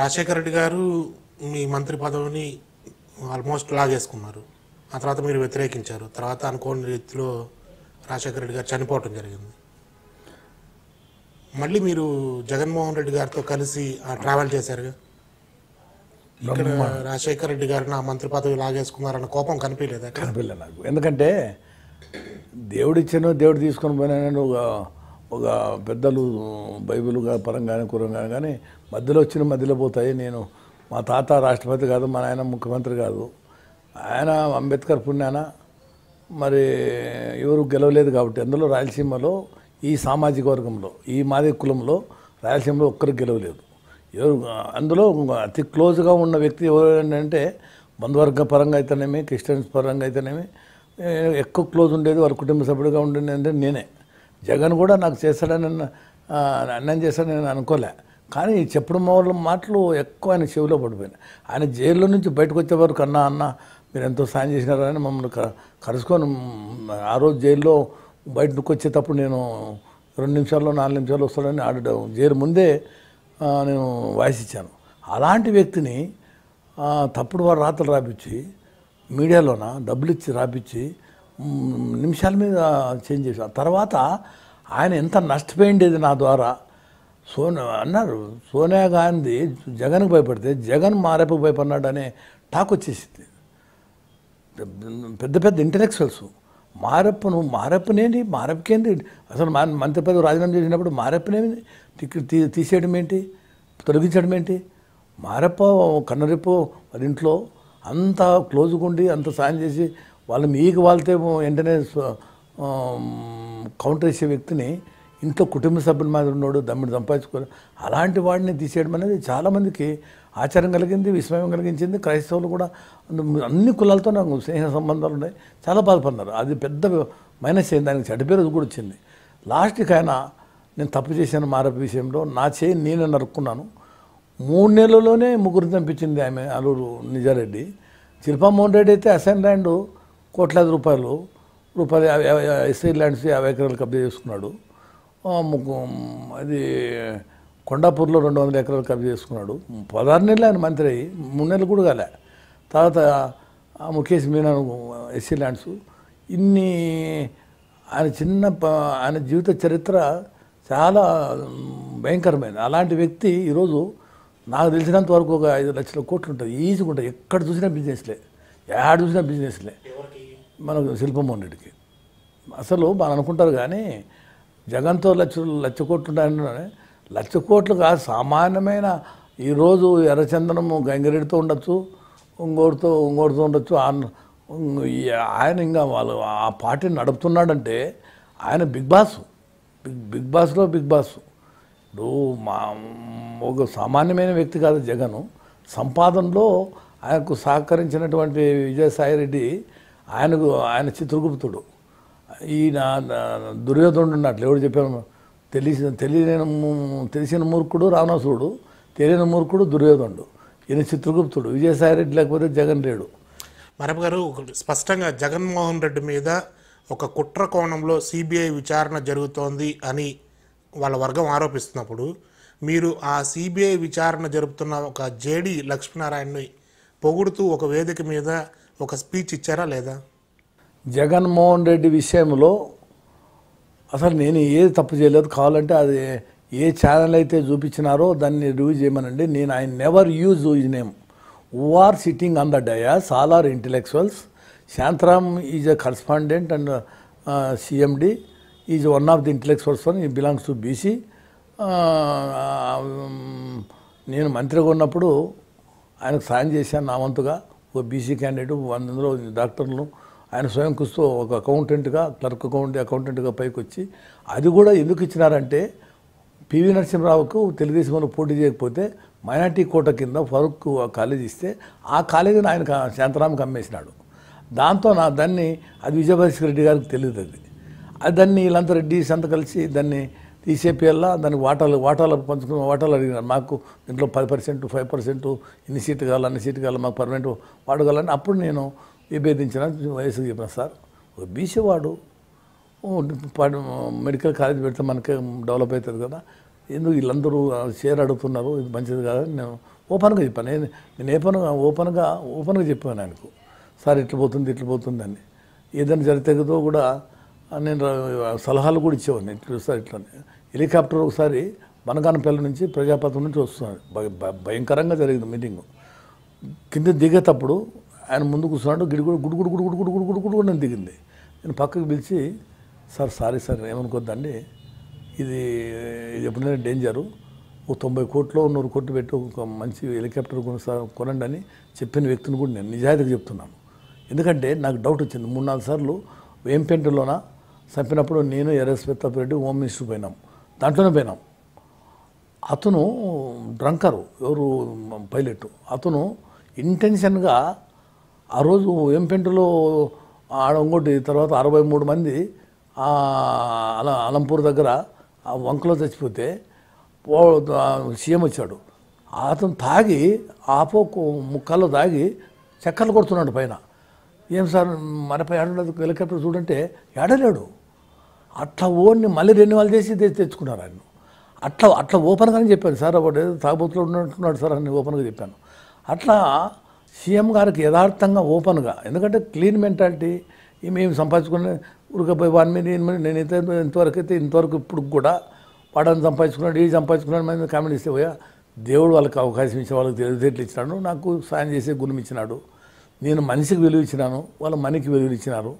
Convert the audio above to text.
రాజశేఖర రెడ్డి గారు మీ మంత్రి పదవిని ఆల్మోస్ట్ లాగేసుకున్నారు ఆ తర్వాత మీరు వ్యతిరేకించారు తర్వాత అనుకోని రీతిలో రాజశేఖర రెడ్డి గారు చనిపోవటం జరిగింది మళ్ళీ మీరు జగన్మోహన్ రెడ్డి గారితో కలిసి ట్రావెల్ చేశారు రాజశేఖర రెడ్డి గారు నా మంత్రి పదవి లాగేసుకున్నారన్న కోపం కనిపించలేదు కనిపించలేదు నాకు ఎందుకంటే దేవుడిచ్చాను దేవుడు తీసుకొని పోయినా ఒక ఒక పెద్దలు బైబిల్గా పరంగానే కురంగా కానీ మధ్యలో వచ్చిన మధ్యలో పోతాయి నేను మా తాత రాష్ట్రపతి కాదు మా నాయన ముఖ్యమంత్రి కాదు ఆయన అంబేద్కర్ పుణ్యాన మరి ఎవరు గెలవలేదు కాబట్టి అందులో రాయలసీమలో ఈ సామాజిక వర్గంలో ఈ మాది కులంలో రాయలసీమలో ఒక్కరు గెలవలేదు ఎవరు అందులో అతి క్లోజ్గా ఉన్న వ్యక్తి ఎవరు ఏంటంటే బంధువర్గ పరంగా అయితేనేమి క్రిస్టియన్స్ పరంగా అయితేనేమి ఎక్కువ క్లోజ్ ఉండేది వారి కుటుంబ సభ్యుడిగా ఉండేది అంటే నేనే జగన్ కూడా నాకు చేస్తాడని అన్నం చేశాడని నేను అనుకోలే కానీ చెప్పడం వాళ్ళ మాటలు ఎక్కువ ఆయన చెవిలో పడిపోయినాయి ఆయన జైల్లో నుంచి బయటకు వచ్చే వరకు అన్న అన్న మీరు ఎంతో సాయం చేసినారని మమ్మల్ని కలుసుకొని ఆ రోజు జైల్లో బయటకు వచ్చేటప్పుడు నేను రెండు నిమిషాల్లో నాలుగు నిమిషాలు వస్తాడని ఆడడం జైలు ముందే నేను వాయిస్ ఇచ్చాను అలాంటి వ్యక్తిని తప్పుడు వాడు రాత్రులు రాపించి మీడియాలోన డబ్బులు ఇచ్చి రాపిచ్చి నిమిషాల మీద చేంజ్ చేశారు తర్వాత ఆయన ఎంత నష్టపోయిండేది నా ద్వారా సోనియా అన్నారు సోనియా గాంధీ జగన్కి భయపడితే జగన్ మారేపు భయపడినాడు అనే టాక్ వచ్చేసింది పెద్ద పెద్ద ఇంటలెక్చువల్స్ మారప్పను మారప్పనేది మారప్పకేంది అసలు మంత్రి పదవి రాజీనామా చేసినప్పుడు మారప్పనేమి తీసేయడం ఏంటి తొలగించడం ఏంటి మారప్ప కన్నరిప్పు వాళ్ళ ఇంట్లో అంత క్లోజ్గా ఉండి అంత సాయం చేసి వాళ్ళు మీకు వాళ్ళతో వెంటనే కౌంటర్ వేసే వ్యక్తిని ఇంట్లో కుటుంబ సభ్యుల మీద ఉన్నాడు దమ్ముడు సంపాదించుకోరు అలాంటి వాడిని తీసేయడం అనేది చాలామందికి ఆచారం కలిగింది విస్మయం కలిగించింది క్రైస్తవులు కూడా అన్ని కులాలతో నాకు స్నేహ సంబంధాలు ఉన్నాయి చాలా బాధపడినారు అది పెద్ద మైనస్ అయింది దానికి చెడ్డపేరు కూడా వచ్చింది లాస్ట్కి ఆయన నేను తప్పు చేశాను మారపు విషయంలో నా చేయి నేను నరుక్కున్నాను మూడు నెలల్లోనే ముగ్గురు పంపించింది ఆమె అల్లూరు నిజారెడ్డి శిల్పామోహన్ రెడ్డి అయితే అసైన్ ల్యాండ్ కోట్లాది రూపాయలు రూపాయలు ఎస్ఐ ల్యాండ్స్ యాభై ఎకరాలు కబ్జా చేసుకున్నాడు అది కొండాపూర్లో రెండు వందల ఎకరాలు కబ్జా చేసుకున్నాడు పదహారు నెలలు ఆయన మంత్రి అయ్యి మూడు నెలలు కూడా కాలే తర్వాత ముఖేష్ మీనా ఎస్సీ ల్యాండ్స్ ఇన్ని ఆయన చిన్న ఆయన జీవిత చరిత్ర చాలా భయంకరమైనది అలాంటి వ్యక్తి ఈరోజు నాకు తెలిసినంత వరకు ఒక ఐదు లక్షల కోట్లు ఉంటుంది ఈజీగా ఉంటుంది ఎక్కడ చూసినా బిజినెస్లే ఎక్కడ చూసినా బిజినెస్లే మనకు శిల్పమోహన్ రెడ్డికి అసలు మనం అనుకుంటారు కానీ జగన్తో లక్ష లక్ష కోట్లు ఉంటాయని లక్ష కోట్లు కాదు సామాన్యమైన ఈరోజు ఎర్రచందనము గంగిరెడ్డితో ఉండొచ్చు ఇంకోటితో ఇంకోటితో ఉండొచ్చు ఆయన ఇంకా వాళ్ళు ఆ పార్టీని నడుపుతున్నాడంటే ఆయన బిగ్ బాస్ బిగ్ బిగ్ బాస్లో బిగ్ బాస్ ఇప్పుడు మా ఒక సామాన్యమైన వ్యక్తి కాదు జగను సంపాదనలో ఆయనకు సహకరించినటువంటి విజయసాయిరెడ్డి ఆయనకు ఆయన చిత్రగుప్తుడు ఈయన దుర్యోధనుడు ఉన్నట్లు ఎవరు చెప్పాను తెలిసిన తెలియని తెలిసిన మూర్ఖుడు రావణాసురుడు తెలియని మూర్ఖుడు దుర్యోధనుడు ఈయన చిత్రగుప్తుడు విజయసాయిరెడ్డి లేకపోతే జగన్ లేడు మరప గారు స్పష్టంగా జగన్మోహన్ రెడ్డి మీద ఒక కుట్ర కోణంలో సిబిఐ విచారణ జరుగుతోంది అని వాళ్ళ వర్గం ఆరోపిస్తున్నప్పుడు మీరు ఆ సిబిఐ విచారణ జరుపుతున్న ఒక జేడి లక్ష్మీనారాయణని పొగుడుతూ ఒక వేదిక మీద ఒక స్పీచ్ ఇచ్చారా లేదా జగన్మోహన్ రెడ్డి విషయంలో అసలు నేను ఏది తప్పు చేయలేదు కావాలంటే అది ఏ ఛానల్ అయితే చూపించినారో దాన్ని రివ్యూ చేయమనండి నేను I never use use name who are sitting on the dais all are intellectuals Shantaram is a correspondent and CMD is one of the intelligence person he belongs to bc అ నిను మంత్రిగొన్నప్పుడు ఆయన fine చేశా నామంతోగా ఒక bc candidate 100 మంది డాక్టర్లు ఆయన స్వయంగా కుస్తో ఒక అకౌంటెంట్ గా త르కుకొండి అకౌంటెంట్ గా పైకి వచ్చి అది కూడా ఎందుకు ఇచ్చినారంటే పివి నర్సిం రావుకు తెలుగుదేశమను పోడిజేయకపోతే మైనారిటీ కోటకింద ఫరుక్ ఒక కాలేజ్ ఇస్తే ఆ కాలేజ్ ఆయన శాంతరామ్ కమ్మేసారు దాంతో నా దన్ని అది విజయబ识రెడ్డి గారికి తెలుసు అది దాన్ని వీళ్ళంతా రెడ్డి అంతా కలిసి దాన్ని తీసేపియల్లా దానికి వాటాలు వాటాలు పంచుకున్న వాటాలు అడిగినారు మాకు దీంట్లో పది పర్సెంట్ ఫైవ్ పర్సెంట్ ఇన్ని సీట్లు కావాలి అన్ని సీట్లు కావాలి మాకు పర్మనెంట్ వాడగలని అప్పుడు నేను విభేదించిన వయసు చెప్పిన సార్ ఒక బీసీ వాడు మెడికల్ కాలేజ్ పెడితే మనకి డెవలప్ అవుతుంది కదా ఎందుకు వీళ్ళందరూ షేర్ అడుగుతున్నారు ఇది మంచిది కాదని నేను ఓపెన్గా చెప్పాను నేను ఏ పనుగా ఓపెన్గా ఓపెన్గా చెప్పాను ఆయనకు సార్ ఇట్లా పోతుంది ఇట్లా పోతుంది అని ఏదైనా జరిగితే కూడా నేను సలహాలు కూడా ఇచ్చేవాడిని ఇట్లా సార్ ఇట్లా హెలికాప్టర్ ఒకసారి బనగానపల్లి నుంచి ప్రజాపతి నుంచి వస్తున్నాడు భయంకరంగా జరిగింది మీటింగ్ కింద దిగేటప్పుడు ఆయన ముందు కూర్చున్నాడు గిడి గుడి గుడు గుడు గుడు గుడు గుడు గుడు గుడు నేను దిగింది నేను పక్కకు పిలిచి సార్ సారీ సార్ ఏమనుకోద్దండి ఇది ఇది ఎప్పుడైనా డేంజరు ఓ తొంభై కోట్లో నూరు కోట్లు పెట్టి ఒక మంచి హెలికాప్టర్ కొనండి అని చెప్పిన వ్యక్తిని కూడా నేను నిజాయితీగా చెప్తున్నాను ఎందుకంటే నాకు డౌట్ వచ్చింది మూడు నాలుగు సార్లు వేంపెంటలోనా చంపినప్పుడు నేను ఎర్ఎస్ రెడ్డి హోమ్ మినిస్టర్ పోయినాం దాంట్లోనే పోయినాం అతను డ్రంకరు ఎవరు పైలట్ అతను ఇంటెన్షన్గా ఆ రోజు ఎంపెంటులో ఆడ ఇంకోటి తర్వాత అరవై మూడు మంది అలా అలంపూర్ దగ్గర ఆ వంకలో చచ్చిపోతే సీఎం వచ్చాడు అతను తాగి ఆపో ముక్కల్లో తాగి చక్కర్లు కొడుతున్నాడు పైన ఏం సార్ మనపై ఆడలేదు హెలికాప్టర్ చూడంటే ఏడలేడు అట్లా ఓన్ని మళ్ళీ రెన్యువల్ చేసి తెచ్చుకున్నారు ఆయన అట్లా అట్లా ఓపెన్గానే చెప్పాను సార్ ఒకటి తాగుబోతులో ఉన్నట్టున్నాడు సార్ అని ఓపెన్గా చెప్పాను అట్లా సీఎం గారికి యథార్థంగా ఓపెన్గా ఎందుకంటే క్లీన్ మెంటాలిటీ మేము సంపాదించుకునే ఉరికపోయి వాడి మీద నేనైతే ఇంతవరకు అయితే ఇంతవరకు ఇప్పుడు కూడా వాడని సంపాదించుకున్నాడు ఈ సంపాదించుకున్నాడు కామెంట్ ఇస్తే పోయా దేవుడు వాళ్ళకి అవకాశం ఇచ్చిన వాళ్ళకి తెలివితేటలు ఇచ్చినాడు నాకు సాయం చేసే గుణం ఇచ్చినాడు నేను మనిషికి విలువ ఇచ్చినాను వాళ్ళ మనికి విలువ ఇచ్చినారు